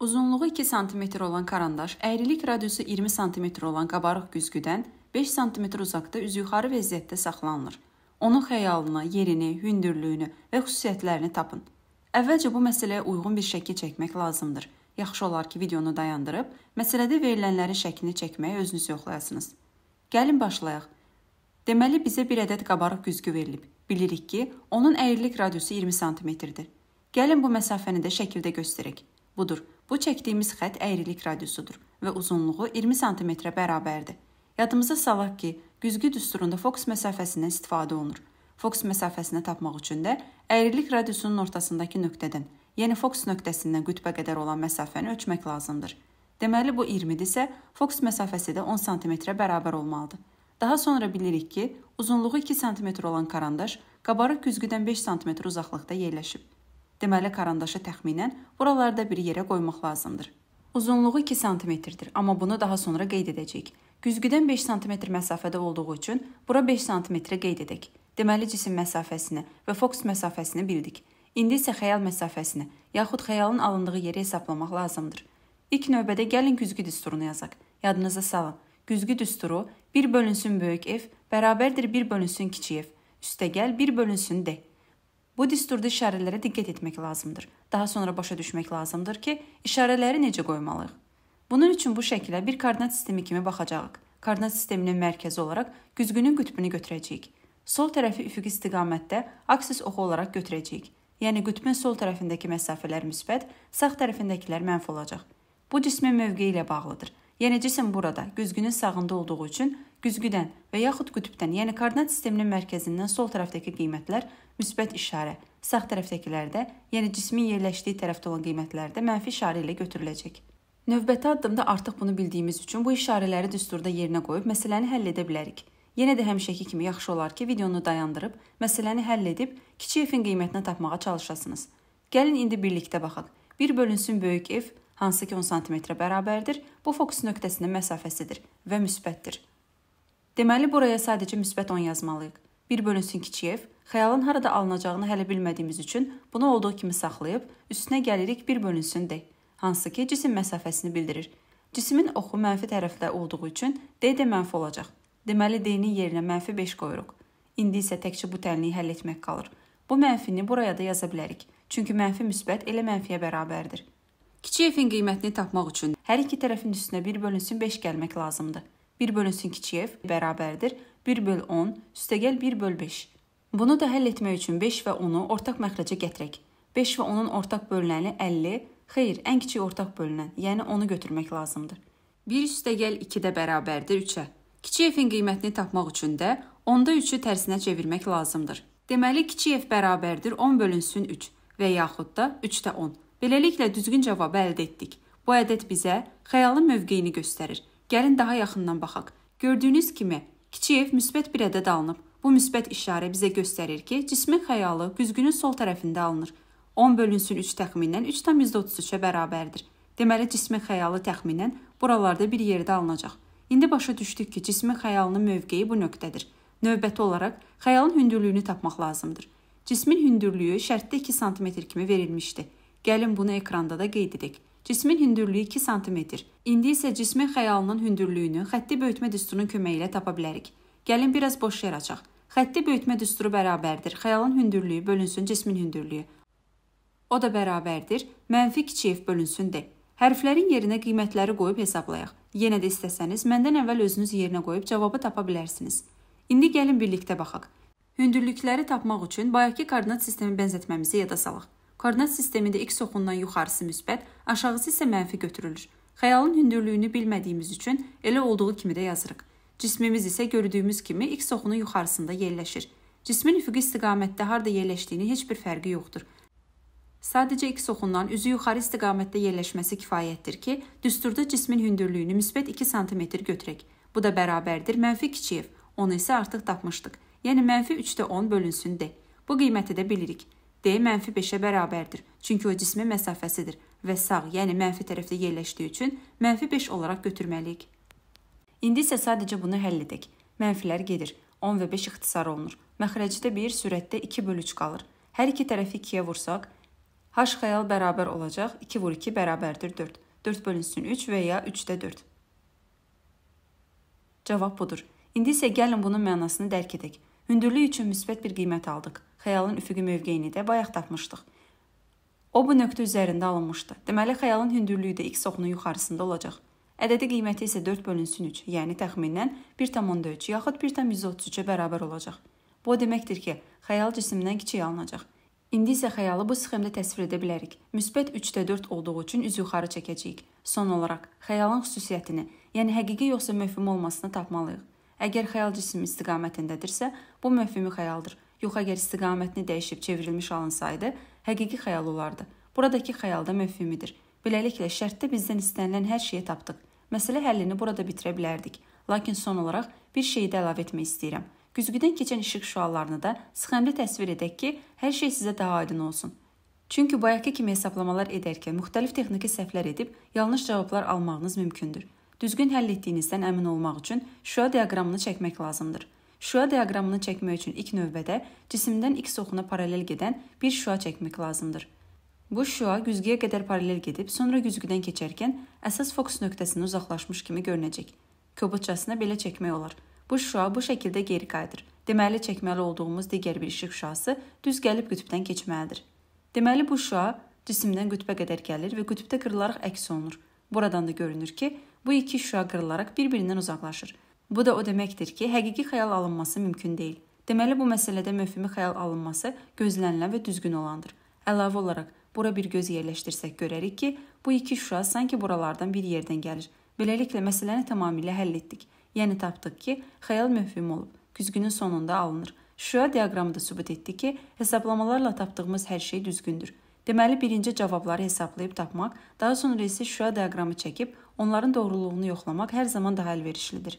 Uzunluğu 2 sm olan karandaş, əyrilik radiusu 20 sm olan qabarıq güzgüdən 5 sm uzaqda üzüyuxarı vəziyyətdə saxlanılır. Onun xəyalını, yerini, hündürlüyünü və xüsusiyyətlərini tapın. Əvvəlcə bu məsələyə uyğun bir şəkil çəkmək lazımdır. Yaxşı olar ki, videonu dayandırıb məsələdə verilənlərin şəklini çəkməyə özünüz yoxlayasınız. Gəlin başlayaq. Deməli bizə bir ədəd qabarıq güzgü verilib. Bilirik ki, onun əyrilik radiusu 20 sm-dir. Gəlin bu məsafəni də şəkildə göstərək. Budur. Bu çəkdiyimiz xətt əyrilik radiusudur və uzunluğu 20 sm-ə bərabərdir. Yadımıza salaq ki, güzgü düsturunda fokus məsafəsindən istifadə olunur. Fokus məsafəsini tapmaq üçün də əyrilik radiusunun ortasındakı nöqtədən, yəni fokus nöqtəsindən qütbə qədər olan məsafəni ölçmək lazımdır. Deməli bu 20-dirsə, fokus məsafəsi də 10 sm-ə bərabər olmalıdır. Daha sonra bilirik ki, uzunluğu 2 sm olan karandaş qabarıq güzgüdən 5 sm uzaqlıqda yerləşib. Deməli karandaşı təxminən buralarda bir yerə qoymaq lazımdır. Uzunluğu 2 sm-dir, amma bunu daha sonra qeyd edəcəyik. Güzgüdən 5 sm məsafədə olduğu üçün bura 5 sm-ə qeyd edək. Deməli cisim məsafəsini və fokus məsafəsini bildik. İndi isə xəyal məsafəsini, yaxud xəyalın alındığı yeri hesablamaq lazımdır. İlk növbədə gəlin güzgü düsturunu yazaq. Yadınıza salın. Güzgü düsturu 1 bölünsün böyük f bərabərdir 1 bölünsün kiçik f. Üstəgəl 1 bölünsün d. Bu düsturda işarələrə diqqət etmək lazımdır. Daha sonra başa düşmək lazımdır ki, işarələri necə qoymalıyıq. Bunun üçün bu şəkilə bir koordinat sistemi kimi baxacağıq. Koordinat sisteminin mərkəzi olaraq güzgünün qütbünü götürəcəyik. Sol tərəfi üfüqi istiqamətdə aksis oxu olaraq götürəcəyik. Yəni qütbün sol tərəfindəki məsafələr müsbət, sağ tərəfindəkilər mənfi olacaq. Bu cismin mövqeyi ilə bağlıdır. Yəni cisim burada güzgünün sağında olduğu üçün güzgüdən və yaxud qütbdən, yəni koordinat sisteminin mərkəzindən sol tərəfdəki qiymətlər müsbət işarə, sağ tərəfdəkilərdə, yəni cismin yerləşdiyi tərəfdə olan qiymətlərdə mənfi işarə ilə götürüləcək. Növbəti addımda artıq bunu bildiyimiz üçün bu işarələri düsturda yerinə qoyub məsələni həll edə bilərik. Yenə də həmişəki kimi yaxşı olar ki, videonu dayandırıb məsələni həll edib kiçik f-in qiymətini tapmağa çalışasınız. Gəlin indi birlikdə baxaq. 1 bölünsün böyük f hansı ki 10 sm-ə bərabərdir, bu fokus nöqtəsinin məsafəsidir və müsbətdir. Deməli buraya sadəcə müsbət 10 yazmalıyıq. 1 bölünsün kiçiyev, xəyalın harada alınacağını hələ bilmədiyimiz üçün bunu olduğu kimi saxlayıb, üstünə gəlirik 1 bölünsün d, hansı ki cisim məsafəsini bildirir. Cismin oxu mənfi tərəfdə olduğu üçün d də mənfi olacaq. Deməli d-nin yerinə mənfi 5 qoyuruq. İndi isə təkcə bu tənliyi həll etmək qalır. Bu mənfini buraya da yaza bilərik. Çünki mənfi müsbət elə mənfiyə bərabərdir. Kiçik f-in qiymətini tapmaq üçün hər iki tərəfin üstünə 1 bölünsün 5 gəlmək lazımdır. 1 bölü sin kiçiyev bərabərdir 1 böl 10 üstəgəl 1 böl 5. Bunu da həll etmək üçün 5 və 10-u ortaq məxrəcə gətirək. 5 və 10-un ortaq bölünəni 50, xeyr, ən kiçik ortaq bölünən, yəni 10-u götürmək lazımdır. 1 üstəgəl 2 də bərabərdir 3-ə. Kiçiyevin qiymətini tapmaq üçün də 10-da 3-ü tərsinə çevirmək lazımdır. Deməli, kiçiyev bərabərdir 10 bölünsün 3 və yaxud da 3-də 10. Beləliklə düzgün cavabı əldə etdik. Bu ədəd bizə xəyalın mövqeyini göstərir. Gəlin daha yaxından baxaq. Gördüyünüz kimi kiçik ev müsbət bir ədəd alınıb. Bu müsbət işarə bizə göstərir ki, cismin xəyalı güzgünün sol tərəfində alınır. 10 bölünsün 3 təxminən 3,33-ə bərabərdir. Deməli cismin xəyalı təxminən buralarda bir yerdə alınacaq. İndi başa düşdük ki, cismin xəyalının mövqeyi bu nöqtədir. Növbəti olaraq xəyalın hündürlüyünü tapmaq lazımdır. Cismin hündürlüyü şərtdə 2 sm kimi verilmişdi. Gəlin bunu ekranda da qeyd edək. Cismin hündürlüyü 2 sm. İndi isə cismin xəyalının hündürlüyünü xətti böyütmə düsturunun köməyi ilə tapa bilərik. Gəlin biraz boş yer açaq. Xətti böyütmə düsturu bərabərdir. Xəyalın hündürlüyü bölünsün cismin hündürlüyü. O da bərabərdir. Mənfi kiçiyif bölünsün D. Hərflərin yerinə qiymətləri qoyub hesablayaq. Yenə də istəsəniz, məndən əvvəl özünüz yerinə qoyub cavabı tapa bilərsiniz. İndi gəlin birlikdə baxaq. Hündürlükləri tapmaq üçün bayaqki koordinat sistemi bənzətməmizi yada salaq. Koordinat sistemində x oxundan yuxarısı müsbət, aşağısı isə mənfi götürülür. Xəyalın hündürlüyünü bilmədiyimiz üçün elə olduğu kimi də yazırıq. Cismimiz isə gördüyümüz kimi x oxunun yuxarısında yerləşir. Cismin üfüqi istiqamətdə harda yerləşdiyini heç bir fərqi yoxdur. Sadəcə x oxundan üzü yuxarı istiqamətdə yerləşməsi kifayətdir ki, düsturda cismin hündürlüyünü müsbət 2 sm götürək. Bu da bərabərdir mənfi kiçiyev. Onu isə artıq tapmışdıq. Yəni mənfi 3-də 10 bölünsün d. Bu qiyməti də bilirik. D mənfi 5-ə bərabərdir. Çünki o cismin məsafəsidir və sağ, yəni mənfi tərəfdə yerləşdiyi üçün mənfi 5 olaraq götürməliyik. İndi isə sadəcə bunu həll edək. Mənfilər gedir. 10 və 5 ixtisar olunur. Məxrəcdə 1, sürətdə 2/3 qalır. Hər iki tərəfi 2-yə vursaq, h xəyal bərabər olacaq. 2 vur 2 bərabərdir 4. 4 bölünsün 3 və ya 3-də 4. Cavab budur. İndi isə gəlin bunun mənasını dərk edək hündürlük üçün müsbət bir qiymət aldıq. Xəyalın üfüqi mövqeyini də bayaq tapmışdıq. O bu nöqtə üzərində alınmışdı. Deməli xəyalın hündürlüyü də x oxunun yuxarısında olacaq. Ədədi qiyməti isə 4 bölünsün 3, yəni təxminən 1.3 yaxud 1.133-ə bərabər olacaq. Bu o deməkdir ki, xəyal cisimdən kiçik alınacaq. İndi isə xəyalı bu sxemdə təsvir edə bilərik. Müsbət 3də 4 olduğu üçün üz yuxarı çəkəcəyik. Son olaraq xəyalın xüsusiyyətini, yəni həqiqi yoxsa mövhüm olmasını tapmalıyıq. Əgər xəyal cism istiqamətindədirsə, bu mövhümi xəyaldır. Yox, əgər istiqamətini dəyişib çevrilmiş alınsaydı, həqiqi xəyal olardı. Buradakı xəyal da mövhümidir. Beləliklə, şərtdə bizdən istənilən hər şeyi tapdıq. Məsələ həllini burada bitirə bilərdik. Lakin son olaraq bir şeyi də əlavə etmək istəyirəm. Güzgüdən keçən işıq şüalarını da sxemli təsvir edək ki, hər şey sizə daha aydın olsun. Çünki bayaqki kimi hesablamalar edərkən müxtəlif texniki səhvlər edib yanlış cavablar almağınız mümkündür. Düzgün həll etdiyinizdən əmin olmaq üçün şüa diaqramını çəkmək lazımdır. Şüa diaqramını çəkmək üçün ilk növbədə cisimdən x oxuna paralel gedən bir şüa çəkmək lazımdır. Bu şüa güzgüyə qədər paralel gedib, sonra güzgüdən keçərkən əsas fokus nöqtəsindən uzaqlaşmış kimi görünəcək. Kobudcasına belə çəkmək olar. Bu şüa bu şəkildə geri qayıdır. Deməli, çəkməli olduğumuz digər bir işıq şüası düz gəlib qütbdən keçməlidir. Deməli, bu şüa cisimdən qütbə qədər gəlir və qütbdə qırılaraq əks olunur. Buradan da görünür ki, bu iki şüa qırılaraq bir-birindən uzaqlaşır. Bu da o deməkdir ki, həqiqi xəyal alınması mümkün deyil. Deməli bu məsələdə mövhumi xəyal alınması gözlənilən və düzgün olandır. Əlavə olaraq bura bir göz yerləşdirsək görərik ki, bu iki şüa sanki buralardan bir yerdən gəlir. Beləliklə məsələni tamamilə həll etdik. Yəni tapdıq ki, xəyal mövhum olub, güzgünün sonunda alınır. Şüa diaqramı da sübut etdi ki, hesablamalarla tapdığımız hər şey düzgündür. Deməli, birinci cavabları hesablayıb tapmaq, daha sonra isə şüa diaqramı çəkib onların doğruluğunu yoxlamaq hər zaman daha əlverişlidir.